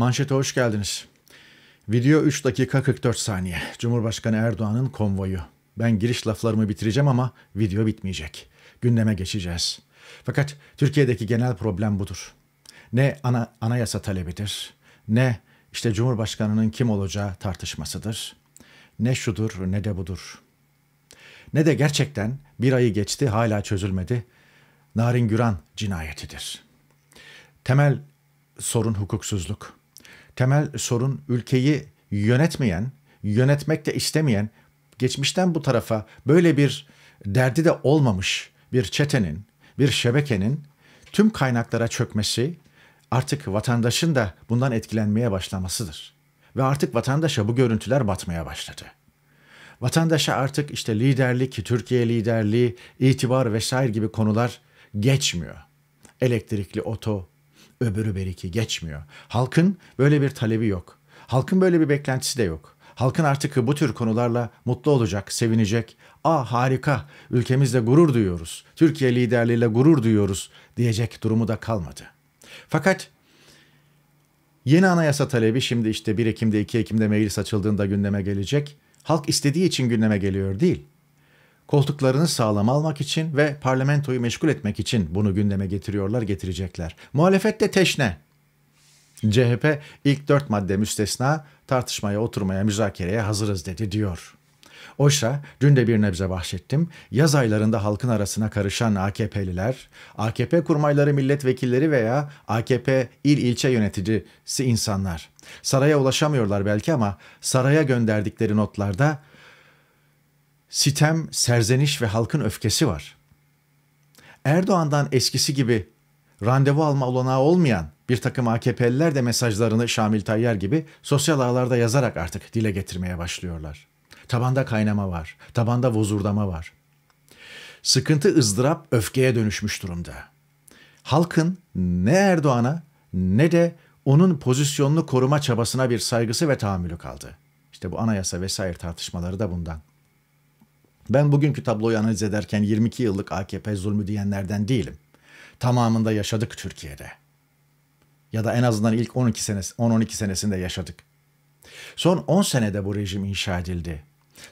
Manşete hoş geldiniz. Video 3 dakika 44 saniye. Cumhurbaşkanı Erdoğan'ın konvoyu. Ben giriş laflarımı bitireceğim ama video bitmeyecek. Gündeme geçeceğiz. Fakat Türkiye'deki genel problem budur. Ne ana, anayasa talebidir, ne işte Cumhurbaşkanı'nın kim olacağı tartışmasıdır. Ne şudur ne de budur. Ne de gerçekten bir ayı geçti hala çözülmedi. Narin Güran cinayetidir. Temel sorun hukuksuzluk temel sorun ülkeyi yönetmeyen, yönetmek de istemeyen, geçmişten bu tarafa böyle bir derdi de olmamış bir çetenin, bir şebekenin tüm kaynaklara çökmesi artık vatandaşın da bundan etkilenmeye başlamasıdır. Ve artık vatandaşa bu görüntüler batmaya başladı. Vatandaşa artık işte liderlik, Türkiye liderliği, itibar vesaire gibi konular geçmiyor. Elektrikli oto, öbürü beriki geçmiyor. Halkın böyle bir talebi yok. Halkın böyle bir beklentisi de yok. Halkın artık bu tür konularla mutlu olacak, sevinecek. Aa harika, ülkemizle gurur duyuyoruz. Türkiye liderliğiyle gurur duyuyoruz diyecek durumu da kalmadı. Fakat yeni anayasa talebi şimdi işte 1 Ekim'de 2 Ekim'de meclis açıldığında gündeme gelecek. Halk istediği için gündeme geliyor değil koltuklarını sağlam almak için ve parlamentoyu meşgul etmek için bunu gündeme getiriyorlar, getirecekler. Muhalefet de teşne. CHP ilk dört madde müstesna tartışmaya, oturmaya, müzakereye hazırız dedi diyor. Oysa dün de bir nebze bahsettim. Yaz aylarında halkın arasına karışan AKP'liler, AKP kurmayları milletvekilleri veya AKP il ilçe yöneticisi insanlar. Saraya ulaşamıyorlar belki ama saraya gönderdikleri notlarda sitem, serzeniş ve halkın öfkesi var. Erdoğan'dan eskisi gibi randevu alma olanağı olmayan bir takım AKP'liler de mesajlarını Şamil Tayyar gibi sosyal ağlarda yazarak artık dile getirmeye başlıyorlar. Tabanda kaynama var, tabanda vuzurdama var. Sıkıntı ızdırap öfkeye dönüşmüş durumda. Halkın ne Erdoğan'a ne de onun pozisyonunu koruma çabasına bir saygısı ve tahammülü kaldı. İşte bu anayasa vesaire tartışmaları da bundan. Ben bugünkü tabloyu analiz ederken 22 yıllık AKP zulmü diyenlerden değilim. Tamamında yaşadık Türkiye'de. Ya da en azından ilk 12 senes 10-12 senesinde yaşadık. Son 10 senede bu rejim inşa edildi.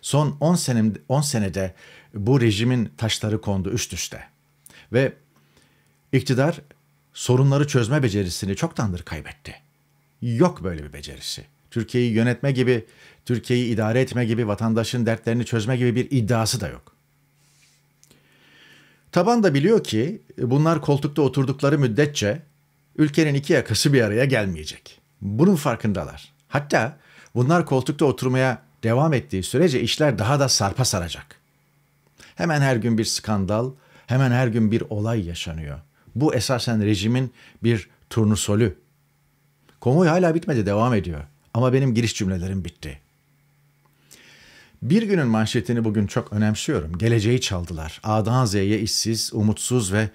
Son 10 senede, 10 senede bu rejimin taşları kondu üst üste. Ve iktidar sorunları çözme becerisini çoktandır kaybetti. Yok böyle bir becerisi. Türkiye'yi yönetme gibi Türkiye'yi idare etme gibi, vatandaşın dertlerini çözme gibi bir iddiası da yok. Taban da biliyor ki bunlar koltukta oturdukları müddetçe ülkenin iki yakası bir araya gelmeyecek. Bunun farkındalar. Hatta bunlar koltukta oturmaya devam ettiği sürece işler daha da sarpa saracak. Hemen her gün bir skandal, hemen her gün bir olay yaşanıyor. Bu esasen rejimin bir turnusolü. Konvoy hala bitmedi, devam ediyor. Ama benim giriş cümlelerim bitti. Bir günün manşetini bugün çok önemsiyorum. Geleceği çaldılar. A'dan Z'ye işsiz, umutsuz ve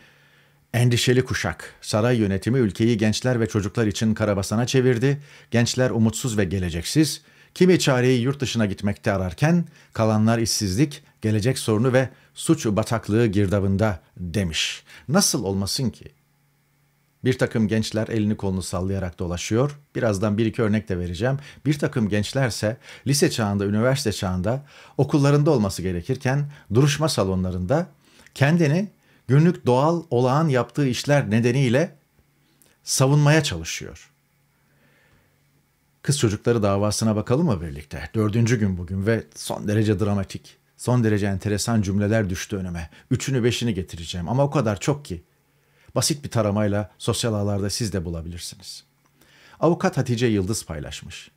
endişeli kuşak. Saray yönetimi ülkeyi gençler ve çocuklar için karabasana çevirdi. Gençler umutsuz ve geleceksiz. Kimi çareyi yurt dışına gitmekte ararken kalanlar işsizlik, gelecek sorunu ve suç bataklığı girdabında demiş. Nasıl olmasın ki? Bir takım gençler elini kolunu sallayarak dolaşıyor. Birazdan bir iki örnek de vereceğim. Bir takım gençlerse lise çağında, üniversite çağında okullarında olması gerekirken duruşma salonlarında kendini günlük doğal olağan yaptığı işler nedeniyle savunmaya çalışıyor. Kız çocukları davasına bakalım mı birlikte? Dördüncü gün bugün ve son derece dramatik. Son derece enteresan cümleler düştü önüme. Üçünü beşini getireceğim ama o kadar çok ki. Basit bir taramayla sosyal ağlarda siz de bulabilirsiniz. Avukat Hatice Yıldız paylaşmış.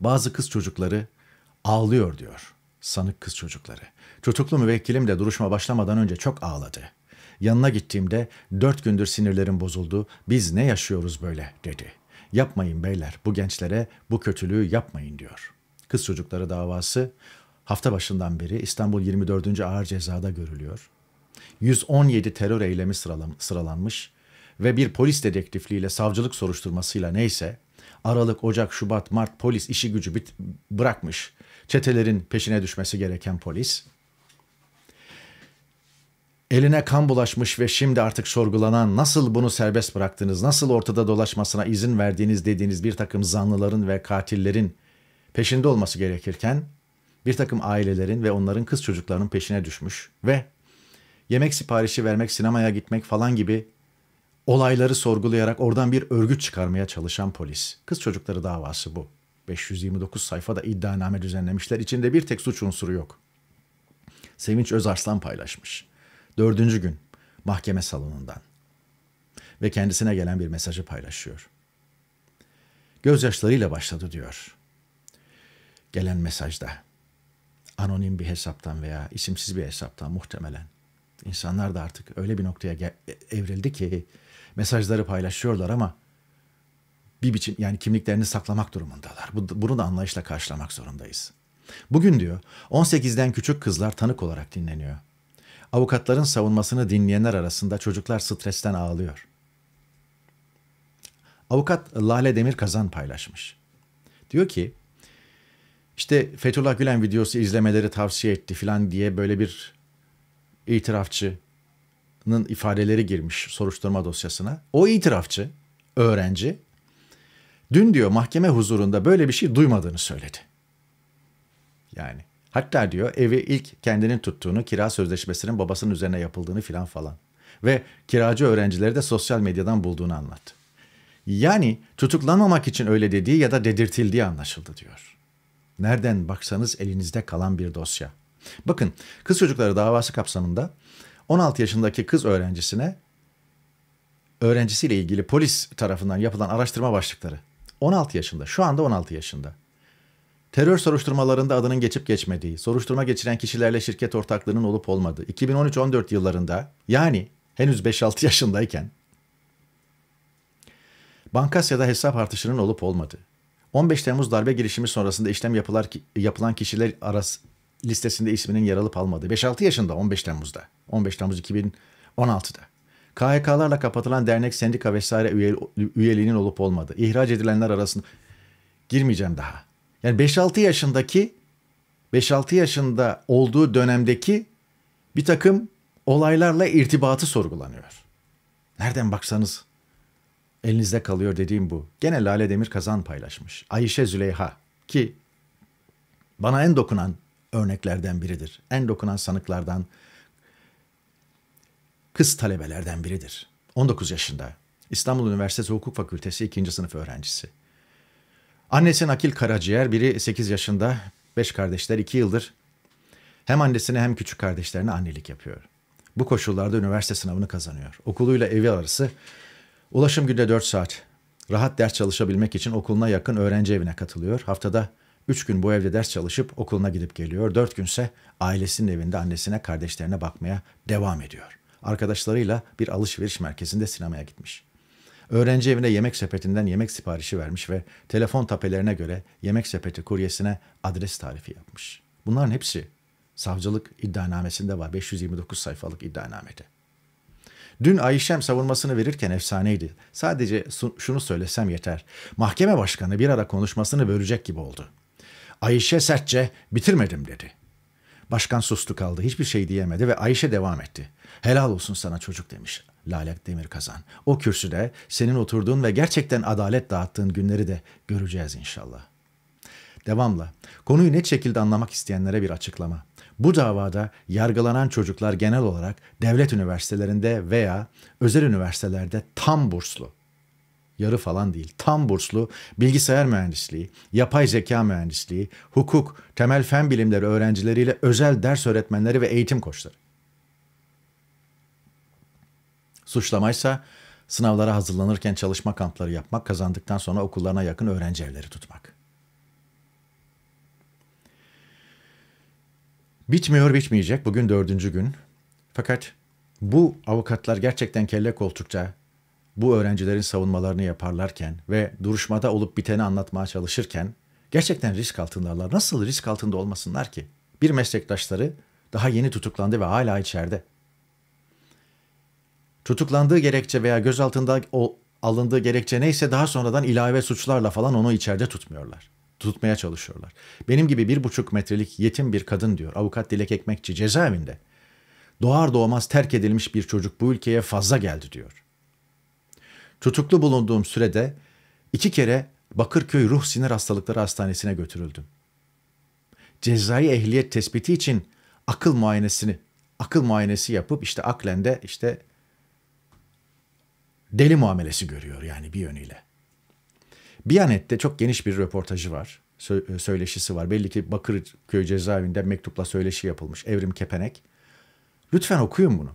Bazı kız çocukları ağlıyor diyor. Sanık kız çocukları. Tutuklu müvekkilim de duruşma başlamadan önce çok ağladı. Yanına gittiğimde dört gündür sinirlerim bozuldu. Biz ne yaşıyoruz böyle dedi. Yapmayın beyler bu gençlere bu kötülüğü yapmayın diyor. Kız çocukları davası hafta başından beri İstanbul 24. Ağır Ceza'da görülüyor. 117 terör eylemi sıralanmış ve bir polis dedektifliğiyle savcılık soruşturmasıyla neyse Aralık, Ocak, Şubat, Mart polis işi gücü bit bırakmış. Çetelerin peşine düşmesi gereken polis. Eline kan bulaşmış ve şimdi artık sorgulanan nasıl bunu serbest bıraktınız, nasıl ortada dolaşmasına izin verdiğiniz dediğiniz bir takım zanlıların ve katillerin peşinde olması gerekirken bir takım ailelerin ve onların kız çocuklarının peşine düşmüş ve yemek siparişi vermek, sinemaya gitmek falan gibi olayları sorgulayarak oradan bir örgüt çıkarmaya çalışan polis. Kız çocukları davası bu. 529 sayfada iddianame düzenlemişler. İçinde bir tek suç unsuru yok. Sevinç Özarslan paylaşmış. Dördüncü gün mahkeme salonundan ve kendisine gelen bir mesajı paylaşıyor. Gözyaşlarıyla başladı diyor. Gelen mesajda anonim bir hesaptan veya isimsiz bir hesaptan muhtemelen İnsanlar da artık öyle bir noktaya e, evrildi ki mesajları paylaşıyorlar ama bir biçim yani kimliklerini saklamak durumundalar. Bunu da anlayışla karşılamak zorundayız. Bugün diyor 18'den küçük kızlar tanık olarak dinleniyor. Avukatların savunmasını dinleyenler arasında çocuklar stresten ağlıyor. Avukat Lale Demir Kazan paylaşmış. Diyor ki işte Fethullah Gülen videosu izlemeleri tavsiye etti filan diye böyle bir itirafçının ifadeleri girmiş soruşturma dosyasına. O itirafçı, öğrenci, dün diyor mahkeme huzurunda böyle bir şey duymadığını söyledi. Yani hatta diyor evi ilk kendinin tuttuğunu, kira sözleşmesinin babasının üzerine yapıldığını filan falan. Ve kiracı öğrencileri de sosyal medyadan bulduğunu anlattı. Yani tutuklanmamak için öyle dediği ya da dedirtildiği anlaşıldı diyor. Nereden baksanız elinizde kalan bir dosya. Bakın kız çocukları davası kapsamında 16 yaşındaki kız öğrencisine öğrencisiyle ilgili polis tarafından yapılan araştırma başlıkları. 16 yaşında, şu anda 16 yaşında. Terör soruşturmalarında adının geçip geçmediği, soruşturma geçiren kişilerle şirket ortaklığının olup olmadığı, 2013-14 yıllarında yani henüz 5-6 yaşındayken Bankasya'da hesap artışının olup olmadığı, 15 Temmuz darbe girişimi sonrasında işlem yapılar, yapılan kişiler arası, listesinde isminin yer alıp almadığı 5-6 yaşında 15 Temmuz'da 15 Temmuz 2016'da KHK'larla kapatılan dernek, sendika vesaire üyeliğinin olup olmadığı, ihraç edilenler arasında girmeyeceğim daha. Yani 5-6 yaşındaki 5-6 yaşında olduğu dönemdeki bir takım olaylarla irtibatı sorgulanıyor. Nereden baksanız elinizde kalıyor dediğim bu. Gene Lale Demir Kazan paylaşmış. Ayşe Züleyha ki bana en dokunan örneklerden biridir. En dokunan sanıklardan kız talebelerden biridir. 19 yaşında. İstanbul Üniversitesi Hukuk Fakültesi 2. sınıf öğrencisi. Annesi Nakil Karaciğer, biri 8 yaşında, 5 kardeşler 2 yıldır hem annesine hem küçük kardeşlerine annelik yapıyor. Bu koşullarda üniversite sınavını kazanıyor. Okuluyla evi arası ulaşım günde 4 saat. Rahat ders çalışabilmek için okuluna yakın öğrenci evine katılıyor. Haftada Üç gün bu evde ders çalışıp okuluna gidip geliyor. Dört günse ailesinin evinde annesine kardeşlerine bakmaya devam ediyor. Arkadaşlarıyla bir alışveriş merkezinde sinemaya gitmiş. Öğrenci evine yemek sepetinden yemek siparişi vermiş ve telefon tapelerine göre yemek sepeti kuryesine adres tarifi yapmış. Bunların hepsi savcılık iddianamesinde var 529 sayfalık iddianamede. Dün Ayşem savunmasını verirken efsaneydi. Sadece şunu söylesem yeter. Mahkeme başkanı bir ara konuşmasını bölecek gibi oldu.'' Ayşe sertçe bitirmedim dedi. Başkan sustu kaldı. Hiçbir şey diyemedi ve Ayşe devam etti. Helal olsun sana çocuk demiş Lale Demir Kazan. O kürsüde senin oturduğun ve gerçekten adalet dağıttığın günleri de göreceğiz inşallah. Devamla. Konuyu net şekilde anlamak isteyenlere bir açıklama. Bu davada yargılanan çocuklar genel olarak devlet üniversitelerinde veya özel üniversitelerde tam burslu yarı falan değil. Tam burslu bilgisayar mühendisliği, yapay zeka mühendisliği, hukuk, temel fen bilimleri öğrencileriyle özel ders öğretmenleri ve eğitim koçları. Suçlamaysa sınavlara hazırlanırken çalışma kampları yapmak, kazandıktan sonra okullarına yakın öğrenci evleri tutmak. Bitmiyor bitmeyecek. Bugün dördüncü gün. Fakat bu avukatlar gerçekten kelle koltukta bu öğrencilerin savunmalarını yaparlarken ve duruşmada olup biteni anlatmaya çalışırken gerçekten risk altındalar. Nasıl risk altında olmasınlar ki? Bir meslektaşları daha yeni tutuklandı ve hala içeride. Tutuklandığı gerekçe veya gözaltında o alındığı gerekçe neyse daha sonradan ilave suçlarla falan onu içeride tutmuyorlar. Tutmaya çalışıyorlar. Benim gibi bir buçuk metrelik yetim bir kadın diyor avukat Dilek Ekmekçi cezaevinde. Doğar doğmaz terk edilmiş bir çocuk bu ülkeye fazla geldi diyor. Tutuklu bulunduğum sürede iki kere Bakırköy Ruh Sinir Hastalıkları Hastanesi'ne götürüldüm. Cezai ehliyet tespiti için akıl muayenesini, akıl muayenesi yapıp işte aklende işte deli muamelesi görüyor yani bir yönüyle. Biyanet'te çok geniş bir röportajı var, e, söyleşisi var. Belli ki Bakırköy cezaevinde mektupla söyleşi yapılmış Evrim Kepenek. Lütfen okuyun bunu.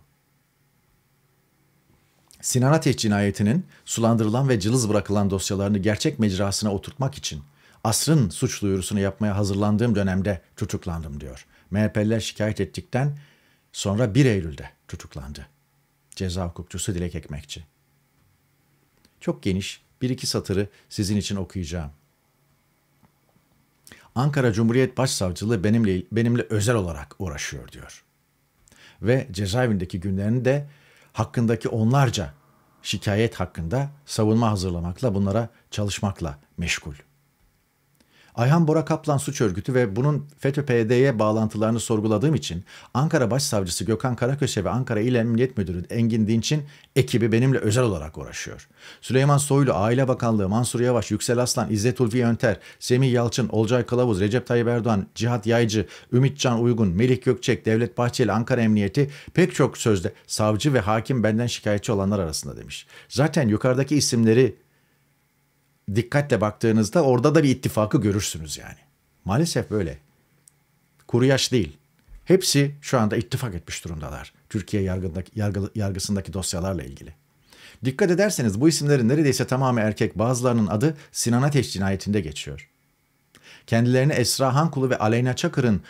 Sinan Ateş cinayetinin sulandırılan ve cılız bırakılan dosyalarını gerçek mecrasına oturtmak için asrın suç duyurusunu yapmaya hazırlandığım dönemde tutuklandım diyor. MHP'liler şikayet ettikten sonra 1 Eylül'de tutuklandı. Ceza hukukçusu Dilek Ekmekçi. Çok geniş bir iki satırı sizin için okuyacağım. Ankara Cumhuriyet Başsavcılığı benimle benimle özel olarak uğraşıyor diyor. Ve cezaevindeki günlerini de hakkındaki onlarca şikayet hakkında savunma hazırlamakla bunlara çalışmakla meşgul. Ayhan Bora Kaplan suç örgütü ve bunun FETÖ-PYD'ye bağlantılarını sorguladığım için Ankara Başsavcısı Gökhan Karaköse ve Ankara İl Emniyet Müdürü Engin Dinç'in ekibi benimle özel olarak uğraşıyor. Süleyman Soylu, Aile Bakanlığı, Mansur Yavaş, Yüksel Aslan, İzzet Ulvi Önter, Semih Yalçın, Olcay Kılavuz, Recep Tayyip Erdoğan, Cihat Yaycı, Ümit Can Uygun, Melih Gökçek, Devlet Bahçeli, Ankara Emniyeti pek çok sözde savcı ve hakim benden şikayetçi olanlar arasında demiş. Zaten yukarıdaki isimleri dikkatle baktığınızda orada da bir ittifakı görürsünüz yani. Maalesef böyle. Kuru yaş değil. Hepsi şu anda ittifak etmiş durumdalar. Türkiye yargındaki, yargı, yargısındaki dosyalarla ilgili. Dikkat ederseniz bu isimlerin neredeyse tamamı erkek bazılarının adı Sinan Ateş cinayetinde geçiyor. Kendilerini Esra Hankulu ve Aleyna Çakır'ın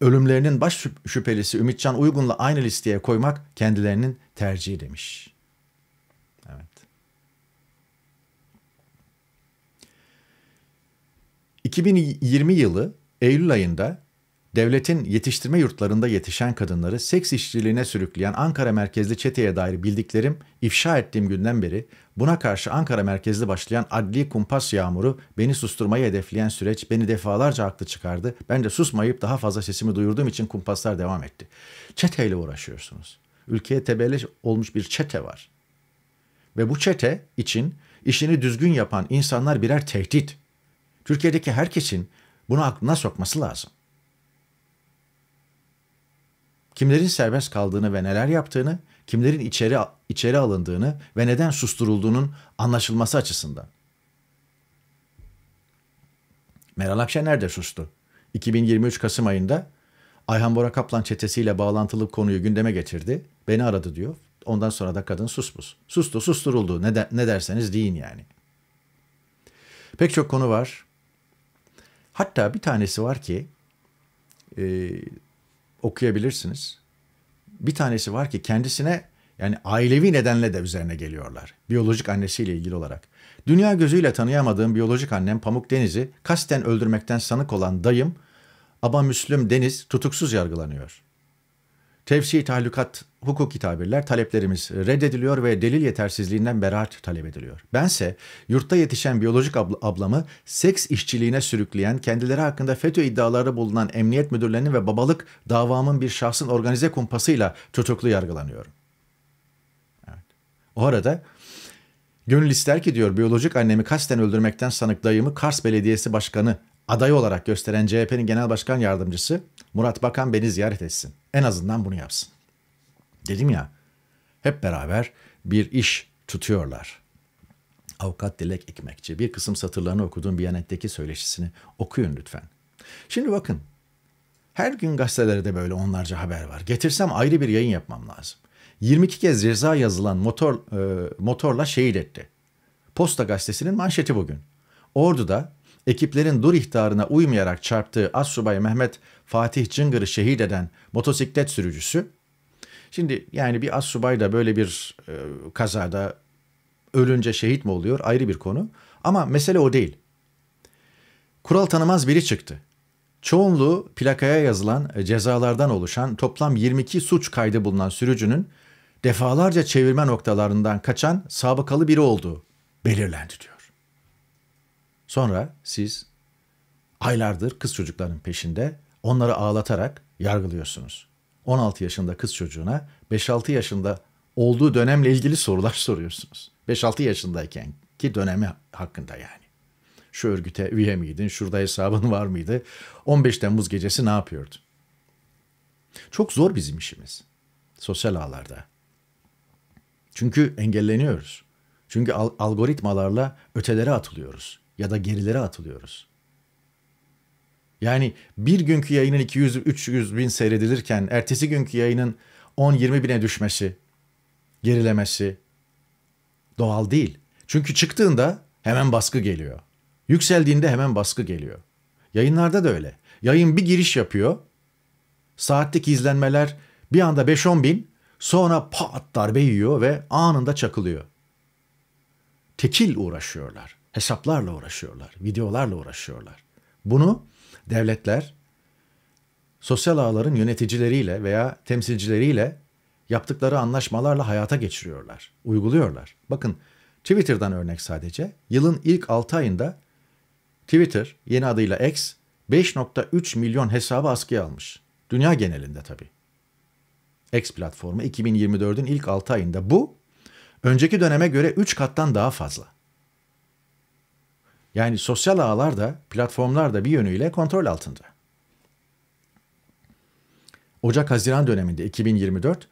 ölümlerinin baş şüphelisi Ümitcan Uygun'la aynı listeye koymak kendilerinin tercihi demiş.'' 2020 yılı Eylül ayında devletin yetiştirme yurtlarında yetişen kadınları seks işçiliğine sürükleyen Ankara merkezli çeteye dair bildiklerim ifşa ettiğim günden beri buna karşı Ankara merkezli başlayan adli kumpas yağmuru beni susturmayı hedefleyen süreç beni defalarca haklı çıkardı. Ben de susmayıp daha fazla sesimi duyurduğum için kumpaslar devam etti. Çeteyle uğraşıyorsunuz. Ülkeye tebelleş olmuş bir çete var. Ve bu çete için işini düzgün yapan insanlar birer tehdit. Türkiye'deki herkesin bunu aklına sokması lazım. Kimlerin serbest kaldığını ve neler yaptığını, kimlerin içeri içeri alındığını ve neden susturulduğunun anlaşılması açısından. Meral Akşener de sustu. 2023 Kasım ayında Ayhan Bora Kaplan çetesiyle bağlantılı konuyu gündeme getirdi. Beni aradı diyor. Ondan sonra da kadın suspus. Sustu, susturuldu. Ne, de, ne derseniz deyin yani. Pek çok konu var. Hatta bir tanesi var ki e, okuyabilirsiniz. Bir tanesi var ki kendisine yani ailevi nedenle de üzerine geliyorlar. Biyolojik annesiyle ilgili olarak. Dünya gözüyle tanıyamadığım biyolojik annem Pamuk Deniz'i kasten öldürmekten sanık olan dayım Aba Müslüm Deniz tutuksuz yargılanıyor. Tevsi tahlukat hukuki tabirler taleplerimiz reddediliyor ve delil yetersizliğinden beraat talep ediliyor. Bense yurtta yetişen biyolojik abla, ablamı seks işçiliğine sürükleyen, kendileri hakkında FETÖ iddiaları bulunan emniyet müdürlerinin ve babalık davamın bir şahsın organize kumpasıyla tutuklu yargılanıyorum. Evet. O arada gönül ister ki diyor biyolojik annemi kasten öldürmekten sanık dayımı Kars Belediyesi Başkanı adayı olarak gösteren CHP'nin genel başkan yardımcısı Murat Bakan beni ziyaret etsin. En azından bunu yapsın. Dedim ya hep beraber bir iş tutuyorlar. Avukat Dilek Ekmekçi bir kısım satırlarını okuduğum Biyanet'teki söyleşisini okuyun lütfen. Şimdi bakın her gün gazetelerde böyle onlarca haber var. Getirsem ayrı bir yayın yapmam lazım. 22 kez ceza yazılan motor e, motorla şehit etti. Posta gazetesinin manşeti bugün. Ordu'da ekiplerin dur ihtarına uymayarak çarptığı Assubay Mehmet Fatih Çıngır'ı şehit eden motosiklet sürücüsü, şimdi yani bir assubay da böyle bir e, kazada ölünce şehit mi oluyor ayrı bir konu ama mesele o değil. Kural tanımaz biri çıktı. Çoğunluğu plakaya yazılan e, cezalardan oluşan toplam 22 suç kaydı bulunan sürücünün defalarca çevirme noktalarından kaçan sabıkalı biri olduğu belirlendi diyor. Sonra siz aylardır kız çocukların peşinde onları ağlatarak yargılıyorsunuz. 16 yaşında kız çocuğuna 5-6 yaşında olduğu dönemle ilgili sorular soruyorsunuz. 5-6 yaşındayken ki dönemi hakkında yani. Şu örgüte üye miydin? Şurada hesabın var mıydı? 15 Temmuz gecesi ne yapıyordun? Çok zor bizim işimiz. Sosyal ağlarda. Çünkü engelleniyoruz. Çünkü algoritmalarla ötelere atılıyoruz ya da gerilere atılıyoruz. Yani bir günkü yayının 200-300 bin seyredilirken ertesi günkü yayının 10-20 bine düşmesi, gerilemesi doğal değil. Çünkü çıktığında hemen baskı geliyor. Yükseldiğinde hemen baskı geliyor. Yayınlarda da öyle. Yayın bir giriş yapıyor. Saatlik izlenmeler bir anda 5-10 bin sonra pat darbe yiyor ve anında çakılıyor. Tekil uğraşıyorlar hesaplarla uğraşıyorlar, videolarla uğraşıyorlar. Bunu devletler sosyal ağların yöneticileriyle veya temsilcileriyle yaptıkları anlaşmalarla hayata geçiriyorlar, uyguluyorlar. Bakın Twitter'dan örnek sadece. Yılın ilk 6 ayında Twitter yeni adıyla X 5.3 milyon hesabı askıya almış. Dünya genelinde tabii. X platformu 2024'ün ilk 6 ayında bu önceki döneme göre 3 kattan daha fazla. Yani sosyal ağlar da platformlar da bir yönüyle kontrol altında. Ocak-Haziran döneminde 2024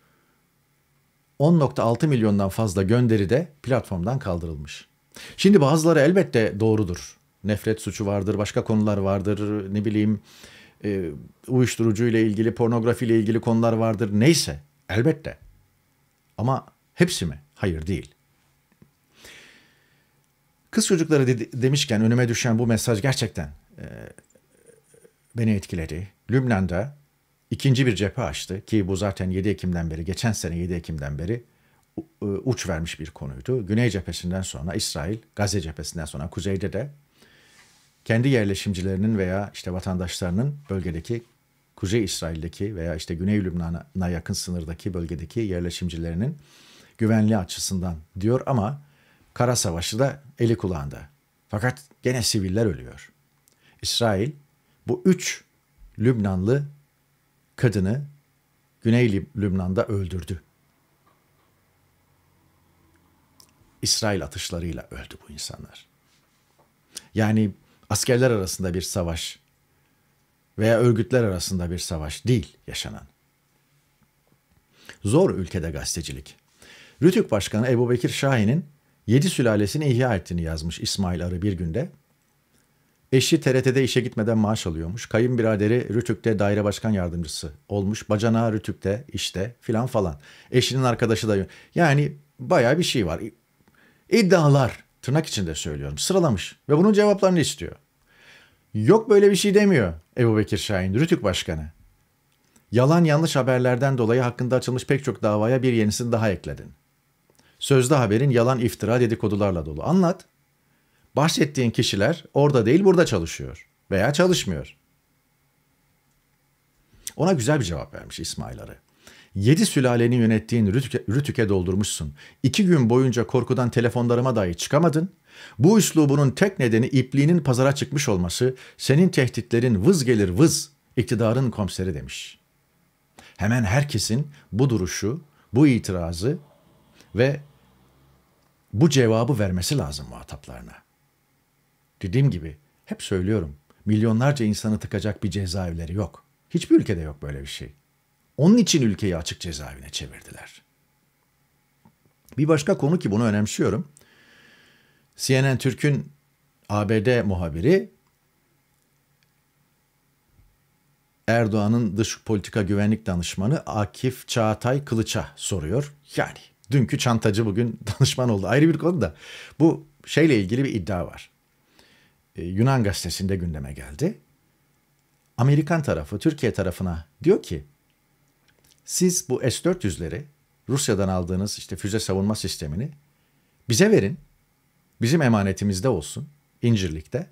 10.6 milyondan fazla gönderi de platformdan kaldırılmış. Şimdi bazıları elbette doğrudur. Nefret suçu vardır, başka konular vardır, ne bileyim e, uyuşturucu ile ilgili, pornografi ile ilgili konular vardır. Neyse elbette. Ama hepsi mi? Hayır değil. Kız çocukları de, demişken önüme düşen bu mesaj gerçekten e, beni etkiledi. Lübnan'da ikinci bir cephe açtı ki bu zaten 7 Ekim'den beri, geçen sene 7 Ekim'den beri e, uç vermiş bir konuydu. Güney cephesinden sonra İsrail, Gazze cephesinden sonra kuzeyde de kendi yerleşimcilerinin veya işte vatandaşlarının bölgedeki Kuzey İsrail'deki veya işte Güney Lübnan'a yakın sınırdaki bölgedeki yerleşimcilerinin güvenliği açısından diyor ama Kara Savaşı da eli kulağında. Fakat gene siviller ölüyor. İsrail bu üç Lübnanlı kadını Güney Lübnan'da öldürdü. İsrail atışlarıyla öldü bu insanlar. Yani askerler arasında bir savaş veya örgütler arasında bir savaş değil yaşanan. Zor ülkede gazetecilik. Rütük Başkanı Ebu Bekir Şahin'in yedi sülalesini ihya ettiğini yazmış İsmail Arı bir günde. Eşi TRT'de işe gitmeden maaş alıyormuş. Kayınbiraderi Rütük'te daire başkan yardımcısı olmuş. Bacanağı Rütük'te işte filan falan. Eşinin arkadaşı da yani baya bir şey var. İddialar tırnak içinde söylüyorum sıralamış ve bunun cevaplarını istiyor. Yok böyle bir şey demiyor Ebu Bekir Şahin, Rütük Başkanı. Yalan yanlış haberlerden dolayı hakkında açılmış pek çok davaya bir yenisini daha ekledin. Sözde haberin yalan iftira dedikodularla dolu. Anlat. Bahsettiğin kişiler orada değil burada çalışıyor veya çalışmıyor. Ona güzel bir cevap vermiş İsmail Arı. Yedi sülaleni yönettiğin rütüke, rütüke doldurmuşsun. İki gün boyunca korkudan telefonlarıma dahi çıkamadın. Bu üslubunun tek nedeni ipliğinin pazara çıkmış olması, senin tehditlerin vız gelir vız, iktidarın komiseri demiş. Hemen herkesin bu duruşu, bu itirazı ve bu cevabı vermesi lazım muhataplarına. Dediğim gibi hep söylüyorum milyonlarca insanı tıkacak bir cezaevleri yok. Hiçbir ülkede yok böyle bir şey. Onun için ülkeyi açık cezaevine çevirdiler. Bir başka konu ki bunu önemsiyorum. CNN Türk'ün ABD muhabiri Erdoğan'ın dış politika güvenlik danışmanı Akif Çağatay Kılıç'a soruyor. Yani Dünkü çantacı bugün danışman oldu. Ayrı bir konu da bu şeyle ilgili bir iddia var. Ee, Yunan gazetesinde gündeme geldi. Amerikan tarafı Türkiye tarafına diyor ki siz bu S-400'leri Rusya'dan aldığınız işte füze savunma sistemini bize verin. Bizim emanetimizde olsun İncirlik'te.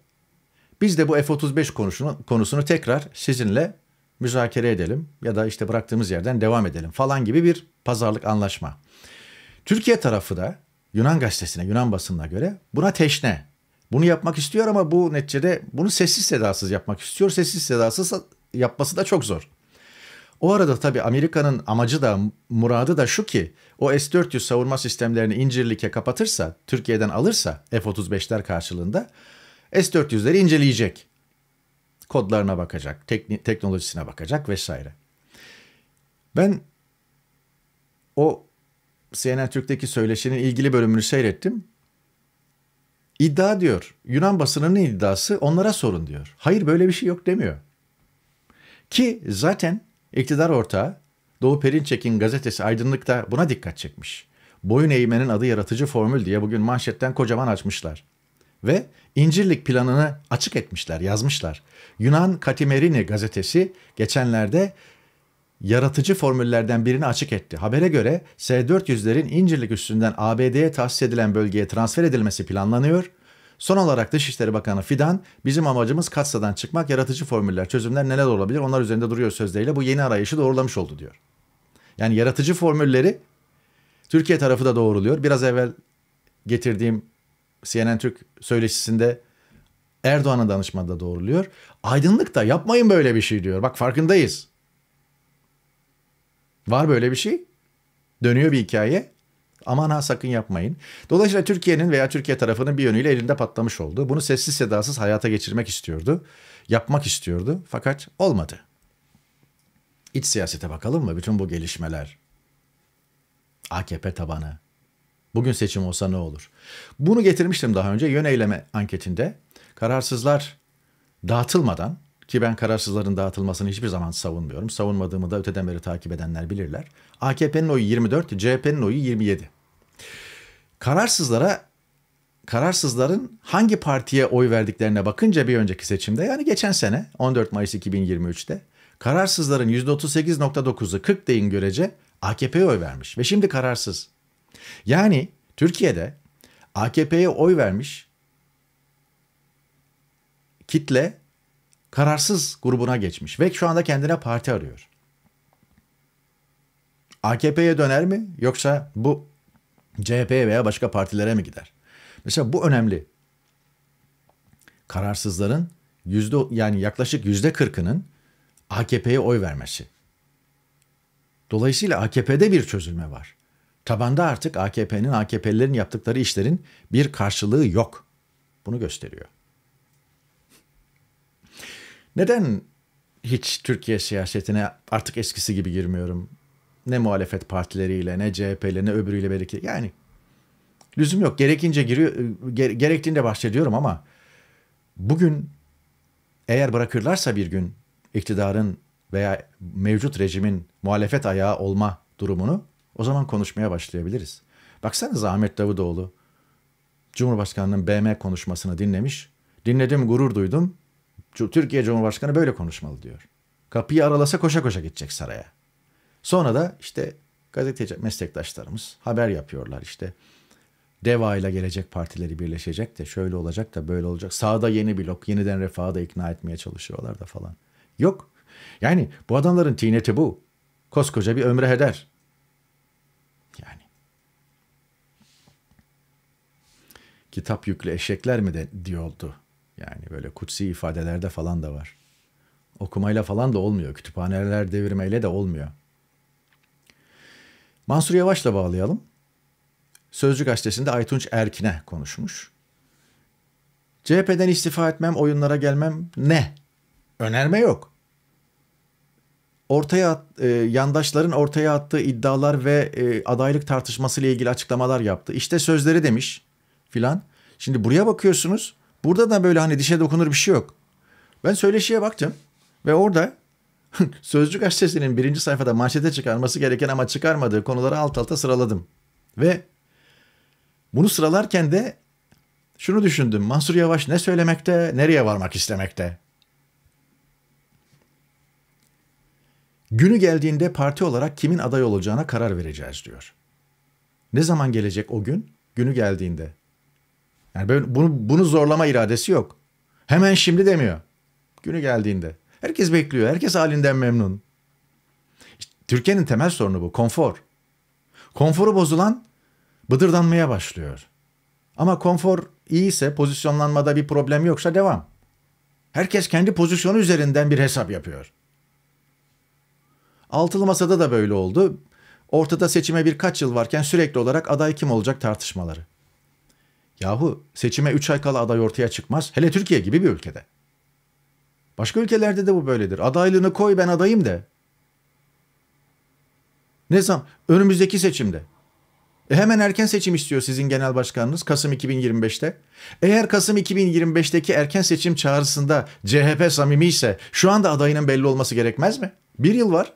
Biz de bu F-35 konusunu, konusunu tekrar sizinle müzakere edelim ya da işte bıraktığımız yerden devam edelim falan gibi bir pazarlık anlaşma. Türkiye tarafı da Yunan gazetesine, Yunan basınına göre buna teşne. Bunu yapmak istiyor ama bu neticede bunu sessiz sedasız yapmak istiyor. Sessiz sedasız yapması da çok zor. O arada tabii Amerika'nın amacı da muradı da şu ki o S-400 savunma sistemlerini incirlike kapatırsa, Türkiye'den alırsa F-35'ler karşılığında S-400'leri inceleyecek. Kodlarına bakacak, teknolojisine bakacak vesaire. Ben o CNN Türk'teki söyleşinin ilgili bölümünü seyrettim. İddia diyor. Yunan basınının iddiası onlara sorun diyor. Hayır böyle bir şey yok demiyor. Ki zaten iktidar ortağı Doğu Perinçek'in gazetesi Aydınlık'ta buna dikkat çekmiş. Boyun eğmenin adı yaratıcı formül diye bugün manşetten kocaman açmışlar. Ve İncirlik planını açık etmişler, yazmışlar. Yunan Katimerini gazetesi geçenlerde yaratıcı formüllerden birini açık etti. Habere göre S-400'lerin İncirlik üstünden ABD'ye tahsis edilen bölgeye transfer edilmesi planlanıyor. Son olarak Dışişleri Bakanı Fidan, bizim amacımız Katsa'dan çıkmak, yaratıcı formüller, çözümler neler olabilir onlar üzerinde duruyor sözleriyle bu yeni arayışı doğrulamış oldu diyor. Yani yaratıcı formülleri Türkiye tarafı da doğruluyor. Biraz evvel getirdiğim CNN Türk söyleşisinde Erdoğan'ın danışmanı da doğruluyor. Aydınlık da yapmayın böyle bir şey diyor. Bak farkındayız. Var böyle bir şey. Dönüyor bir hikaye. Aman ha sakın yapmayın. Dolayısıyla Türkiye'nin veya Türkiye tarafının bir yönüyle elinde patlamış oldu. Bunu sessiz sedasız hayata geçirmek istiyordu. Yapmak istiyordu fakat olmadı. İç siyasete bakalım mı bütün bu gelişmeler? AKP tabanı. Bugün seçim olsa ne olur? Bunu getirmiştim daha önce yön eyleme anketinde. Kararsızlar dağıtılmadan ki ben kararsızların dağıtılmasını hiçbir zaman savunmuyorum. Savunmadığımı da öteden beri takip edenler bilirler. AKP'nin oyu 24, CHP'nin oyu 27. Kararsızlara kararsızların hangi partiye oy verdiklerine bakınca bir önceki seçimde yani geçen sene 14 Mayıs 2023'te kararsızların %38.9'u 40 deyin görece AKP'ye oy vermiş ve şimdi kararsız. Yani Türkiye'de AKP'ye oy vermiş kitle kararsız grubuna geçmiş ve şu anda kendine parti arıyor. AKP'ye döner mi yoksa bu CHP veya başka partilere mi gider? Mesela bu önemli. Kararsızların yüzde yani yaklaşık yüzde kırkının AKP'ye oy vermesi. Dolayısıyla AKP'de bir çözülme var. Tabanda artık AKP'nin, AKP'lilerin yaptıkları işlerin bir karşılığı yok. Bunu gösteriyor. Neden hiç Türkiye siyasetine artık eskisi gibi girmiyorum? Ne muhalefet partileriyle, ne CHP'yle, ne öbürüyle belki. Yani lüzum yok. Gerekince giriyor, gere- gerektiğinde bahsediyorum ama bugün eğer bırakırlarsa bir gün iktidarın veya mevcut rejimin muhalefet ayağı olma durumunu o zaman konuşmaya başlayabiliriz. Baksanıza Ahmet Davutoğlu Cumhurbaşkanının BM konuşmasını dinlemiş. Dinledim, gurur duydum. Türkiye Cumhurbaşkanı böyle konuşmalı diyor. Kapıyı aralasa koşa koşa gidecek saraya. Sonra da işte gazeteci meslektaşlarımız haber yapıyorlar işte. DEVA ile gelecek partileri birleşecek de şöyle olacak da böyle olacak. Sağda yeni blok yeniden refaha da ikna etmeye çalışıyorlar da falan. Yok. Yani bu adamların tineti bu. Koskoca bir ömre heder. Yani. Kitap yüklü eşekler mi de diyordu yani böyle kutsi ifadelerde falan da var. Okumayla falan da olmuyor. Kütüphaneler devirmeyle de olmuyor. Mansur Yavaş'la bağlayalım. Sözcü gazetesinde Aytunç Erkin'e konuşmuş. CHP'den istifa etmem, oyunlara gelmem ne? Önerme yok. Ortaya e, yandaşların ortaya attığı iddialar ve e, adaylık tartışmasıyla ilgili açıklamalar yaptı. İşte sözleri demiş filan. Şimdi buraya bakıyorsunuz. Burada da böyle hani dişe dokunur bir şey yok. Ben söyleşiye baktım ve orada Sözcü gazetesinin birinci sayfada manşete çıkarması gereken ama çıkarmadığı konuları alt alta sıraladım. Ve bunu sıralarken de şunu düşündüm. Mansur Yavaş ne söylemekte, nereye varmak istemekte? Günü geldiğinde parti olarak kimin aday olacağına karar vereceğiz diyor. Ne zaman gelecek o gün? Günü geldiğinde. Yani böyle, bunu, bunu zorlama iradesi yok. Hemen şimdi demiyor. Günü geldiğinde. Herkes bekliyor. Herkes halinden memnun. İşte, Türkiye'nin temel sorunu bu. Konfor. Konforu bozulan bıdırdanmaya başlıyor. Ama konfor iyiyse pozisyonlanmada bir problem yoksa devam. Herkes kendi pozisyonu üzerinden bir hesap yapıyor. Altılı Masa'da da böyle oldu. Ortada seçime birkaç yıl varken sürekli olarak aday kim olacak tartışmaları. Yahu seçime 3 ay kala aday ortaya çıkmaz. Hele Türkiye gibi bir ülkede. Başka ülkelerde de bu böyledir. Adaylığını koy ben adayım de. Ne zaman? Önümüzdeki seçimde. E hemen erken seçim istiyor sizin genel başkanınız Kasım 2025'te. Eğer Kasım 2025'teki erken seçim çağrısında CHP samimi ise şu anda adayının belli olması gerekmez mi? Bir yıl var.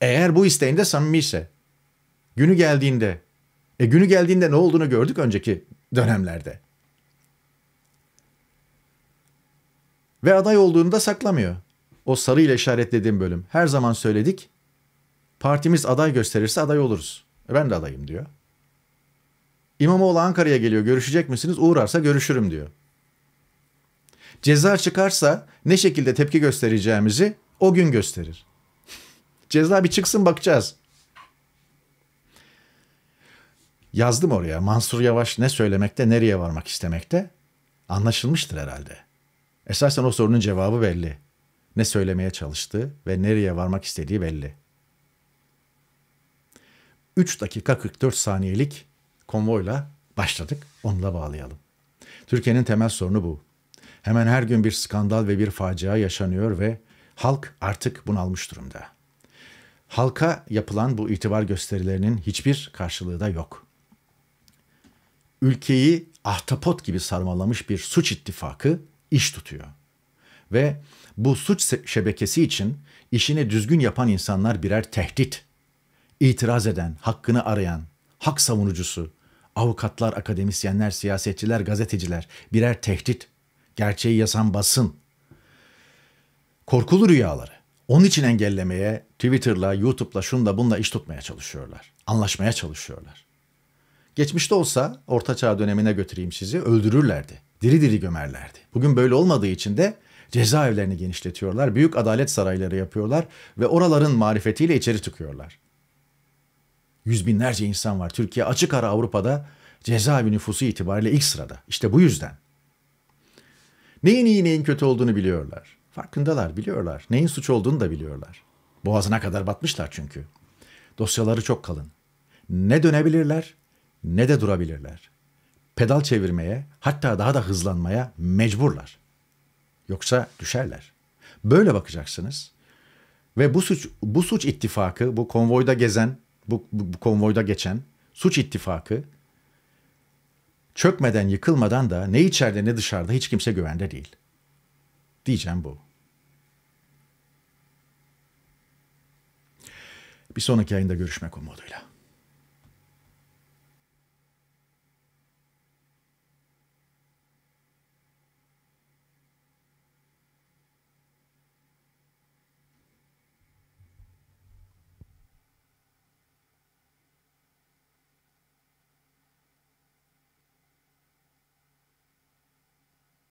Eğer bu isteğinde samimi ise günü geldiğinde e günü geldiğinde ne olduğunu gördük önceki dönemlerde. Ve aday olduğunu da saklamıyor. O sarı ile işaretlediğim bölüm. Her zaman söyledik. Partimiz aday gösterirse aday oluruz. E, ben de adayım diyor. İmamoğlu Ankara'ya geliyor. Görüşecek misiniz? Uğrarsa görüşürüm diyor. Ceza çıkarsa ne şekilde tepki göstereceğimizi o gün gösterir. Ceza bir çıksın bakacağız. Yazdım oraya Mansur Yavaş ne söylemekte nereye varmak istemekte anlaşılmıştır herhalde. Esasen o sorunun cevabı belli. Ne söylemeye çalıştığı ve nereye varmak istediği belli. 3 dakika 44 saniyelik konvoyla başladık. Onunla bağlayalım. Türkiye'nin temel sorunu bu. Hemen her gün bir skandal ve bir facia yaşanıyor ve halk artık bunalmış durumda. Halka yapılan bu itibar gösterilerinin hiçbir karşılığı da yok ülkeyi ahtapot gibi sarmalamış bir suç ittifakı iş tutuyor. Ve bu suç şebekesi için işini düzgün yapan insanlar birer tehdit. İtiraz eden, hakkını arayan, hak savunucusu, avukatlar, akademisyenler, siyasetçiler, gazeteciler birer tehdit. Gerçeği yasan basın. Korkulu rüyaları. Onun için engellemeye Twitter'la, YouTube'la, şunla bunla iş tutmaya çalışıyorlar. Anlaşmaya çalışıyorlar. Geçmişte olsa Orta Çağ dönemine götüreyim sizi öldürürlerdi. Diri diri gömerlerdi. Bugün böyle olmadığı için de cezaevlerini genişletiyorlar. Büyük adalet sarayları yapıyorlar ve oraların marifetiyle içeri tıkıyorlar. Yüz binlerce insan var. Türkiye açık ara Avrupa'da cezaevi nüfusu itibariyle ilk sırada. İşte bu yüzden. Neyin iyi neyin kötü olduğunu biliyorlar. Farkındalar, biliyorlar. Neyin suç olduğunu da biliyorlar. Boğazına kadar batmışlar çünkü. Dosyaları çok kalın. Ne dönebilirler ne de durabilirler. Pedal çevirmeye hatta daha da hızlanmaya mecburlar. Yoksa düşerler. Böyle bakacaksınız. Ve bu suç bu suç ittifakı, bu konvoyda gezen, bu, bu, bu konvoyda geçen suç ittifakı çökmeden, yıkılmadan da ne içeride ne dışarıda hiç kimse güvende değil. Diyeceğim bu. Bir sonraki ayında görüşmek umuduyla.